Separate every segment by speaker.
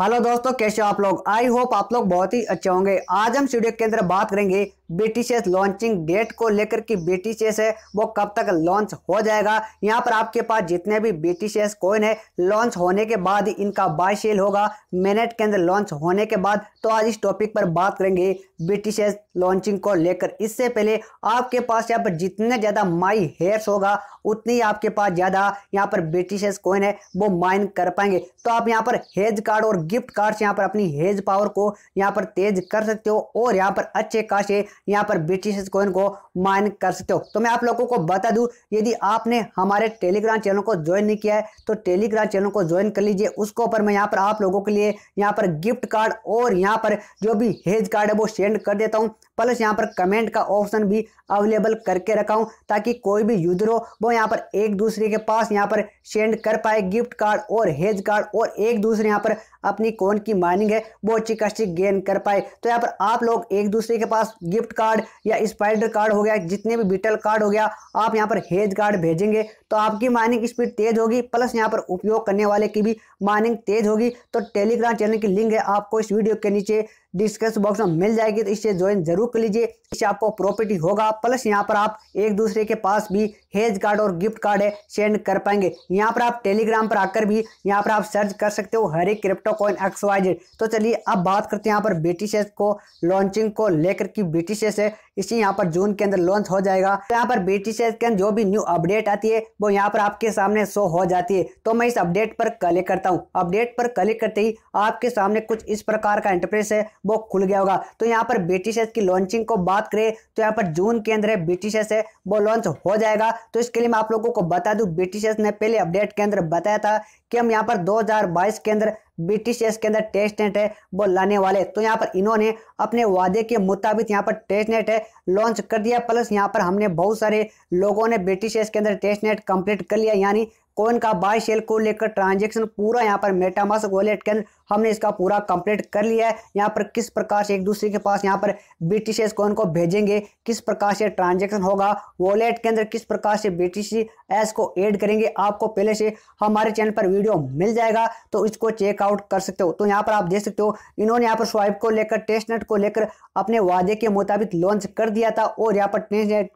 Speaker 1: hello दोस्तों कैसे हो आप लोग आई होप आप लोग बहुत ही अच्छे होंगे आज हम स्टूडियो के अंदर बात करेंगे बीटीसीएस लॉन्चिंग डेट को लेकर कि बीटीसीएस है वो कब तक लॉन्च हो जाएगा यहाँ पर आपके पास जितने भी बीटीसीएस कोइन है लॉन्च होने के बाद इनका बाय सेल होगा मिनट के अंदर लॉन्च होने के बाद तो आज इस टॉपिक पर बात करेंगे बीटीसीएस लॉन्चिंग को लेकर इससे पहले आपके पास यहाँ पर जितने ज़्यादा माई हेयर्स होगा उतनी आपके पास ज़्यादा यहाँ पर बीटीसीएस कोइन है वो माइन कर पाएंगे तो आप यहाँ पर हेज कार्ड और गिफ्ट कार्ड यहाँ पर अपनी हेज पावर को यहाँ पर तेज कर सकते हो और यहाँ पर अच्छे खासे यहाँ पर ब्रिटिश कॉइन को माइन कर सकते हो तो मैं आप लोगों को बता दू यदि आपने हमारे टेलीग्राम चैनल को ज्वाइन नहीं किया है तो टेलीग्राम चैनल को ज्वाइन कर लीजिए उसके ऊपर मैं यहाँ पर आप लोगों के लिए यहाँ पर गिफ्ट कार्ड और यहाँ पर जो भी हेज कार्ड है वो सेंड कर देता हूँ प्लस यहाँ पर कमेंट का ऑप्शन भी अवेलेबल करके रखा हूँ ताकि कोई भी यूजर हो वो यहाँ पर एक दूसरे के पास यहाँ पर सेंड कर पाए गिफ्ट कार्ड और हेज कार्ड और एक दूसरे यहाँ पर अपनी कौन की माइनिंग है वो अच्छी चिकास्टिक गेन कर पाए तो यहाँ पर आप लोग एक दूसरे के पास गिफ्ट कार्ड या स्पाइडर कार्ड हो गया जितने भी बिटल कार्ड हो गया आप यहाँ पर हेज कार्ड भेजेंगे तो आपकी माइनिंग स्पीड तेज होगी प्लस यहाँ पर उपयोग करने वाले की भी माइनिंग तेज होगी तो टेलीग्राम चैनल की लिंक है आपको इस वीडियो के नीचे डिस्क्रिप्शन बॉक्स में मिल जाएगी तो इसे ज्वाइन जरूर कर लीजिए इससे आपको प्रॉपर्टी होगा प्लस यहाँ पर आप एक दूसरे के पास भी हेज कार्ड और गिफ्ट कार्ड है सेंड कर पाएंगे यहाँ पर आप टेलीग्राम पर आकर भी यहाँ पर आप सर्च कर सकते हो हर एक क्रिप्टो कॉइन एक्स तो चलिए अब बात करते हैं यहाँ पर बीटीसीएस को लॉन्चिंग को लेकर की बीटीसीएस है इसी यहाँ पर जून के अंदर लॉन्च हो जाएगा तो यहाँ पर बीटीसीएस के अंदर जो भी न्यू अपडेट आती है वो यहाँ पर आपके सामने शो हो जाती है तो मैं इस अपडेट पर क्लिक करता हूँ अपडेट पर क्लिक करते ही आपके सामने कुछ इस प्रकार का इंटरप्रेस है वो खुल गया होगा तो यहाँ पर बीटीसीएस की लॉन्चिंग को बात करें तो यहाँ पर जून के अंदर बीटीसीएस है वो लॉन्च हो जाएगा तो इसके लिए मैं आप लोगों को बता दूं बीटीसीएस ने पहले अपडेट के अंदर बताया था कि हम यहाँ पर 2022 के अंदर बीटीसीएस के अंदर टेस्ट नेट है वो लाने वाले तो यहाँ पर इन्होंने अपने वादे के मुताबिक यहाँ पर टेस्ट नेट है लॉन्च कर दिया प्लस यहाँ पर हमने बहुत सारे लोगों ने बीटीसीएस के अंदर टेस्ट नेट कंप्लीट कर लिया यानी कोइन का बाय सेल को लेकर ट्रांजेक्शन पूरा यहाँ पर मेटामास वॉलेट के अंदर हमने इसका पूरा कंप्लीट कर लिया है यहाँ पर किस प्रकार से एक दूसरे के पास यहाँ पर बी टी कॉइन को भेजेंगे किस प्रकार से ट्रांजेक्शन होगा वॉलेट के अंदर किस प्रकार से बी टी एस को ऐड करेंगे आपको पहले से हमारे चैनल पर वीडियो मिल जाएगा तो इसको चेकआउट कर सकते हो तो यहाँ पर आप देख सकते हो इन्होंने यहाँ पर स्वाइप को लेकर टेस्टनेट को लेकर अपने वादे के मुताबिक लॉन्च कर दिया था और यहाँ पर टेस्टनेट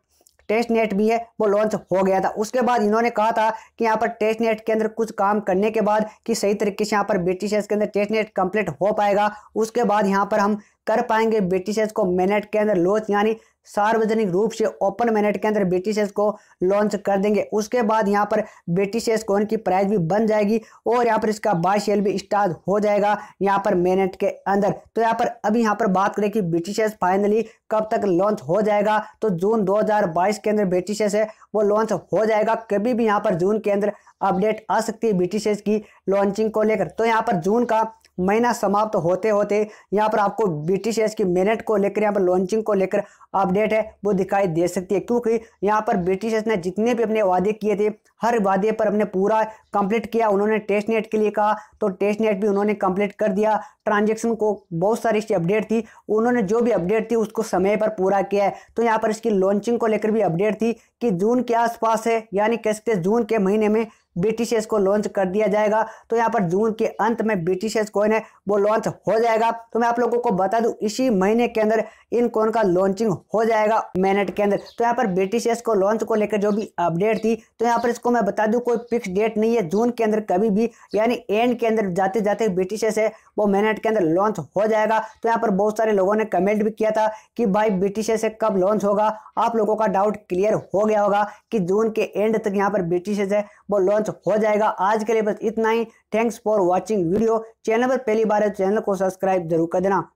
Speaker 1: टेस्ट नेट भी है वो लॉन्च हो गया था उसके बाद इन्होंने कहा था कि यहाँ पर टेस्ट नेट के अंदर कुछ काम करने के बाद कि सही तरीके से यहाँ पर ब्रिटिश के अंदर टेस्ट नेट कंप्लीट हो पाएगा उसके बाद यहाँ पर हम कर पाएंगे ब्रिटिशर्स को मेनेट के अंदर लॉन्च यानी सार्वजनिक रूप से ओपन मैनेट के अंदर बेटीसीएस को लॉन्च कर देंगे उसके बाद यहाँ पर बेटीसीएस को की प्राइस भी बन जाएगी और यहाँ पर इसका बाय सेल भी स्टार्ट हो जाएगा यहाँ पर मैनेट के अंदर तो यहाँ पर अभी यहाँ पर बात करें कि बेटीसीएस फाइनली कब तक लॉन्च हो जाएगा तो जून दो के अंदर बेटीसीएस है वो लॉन्च हो जाएगा कभी भी यहाँ पर जून के अंदर अपडेट आ सकती है बीटीसीएस की लॉन्चिंग को लेकर तो यहाँ पर जून का महीना समाप्त होते होते यहाँ पर आपको बीटीसीएस की मेरिट को लेकर यहाँ पर लॉन्चिंग को लेकर अपडेट डेट है वो दिखाई दे सकती है क्योंकि यहाँ पर ब्रिटिशर्स ने जितने भी अपने वादे किए थे हर वादे पर हमने पूरा कंप्लीट किया उन्होंने टेस्ट नेट के लिए कहा तो टेस्ट नेट भी उन्होंने कंप्लीट कर दिया ट्रांजेक्शन को बहुत सारी इसकी अपडेट थी उन्होंने जो भी अपडेट थी उसको समय पर पूरा किया है तो यहाँ पर इसकी लॉन्चिंग को लेकर भी अपडेट थी कि जून के आसपास है यानी कह सकते जून के महीने में बीटीसीएस को लॉन्च कर दिया जाएगा तो यहाँ पर जून के अंत में एस कॉइन है वो लॉन्च हो जाएगा तो मैं आप लोगों को बता दूं इसी महीने के अंदर इन कॉइन का लॉन्चिंग हो जाएगा मैनेट के अंदर तो यहाँ पर बीटीसीएस को लॉन्च को लेकर जो भी अपडेट थी तो यहाँ पर इसको मैं बता दूं कोई फिक्स डेट नहीं है जून के अंदर कभी भी यानी एंड के अंदर जाते जाते बीटीसीएस है वो मैनेट के अंदर लॉन्च हो जाएगा तो यहाँ पर बहुत सारे लोगों ने कमेंट भी किया था कि भाई बीटीसीएस कब लॉन्च होगा आप लोगों का डाउट क्लियर हो गया होगा कि जून के एंड तक यहाँ पर बीटीसीएस है वो लॉन्च लॉन्च हो जाएगा आज के लिए बस इतना ही thanks for watching video channel पर पहली बार है चैनल तो को सब्सक्राइब जरूर कर देना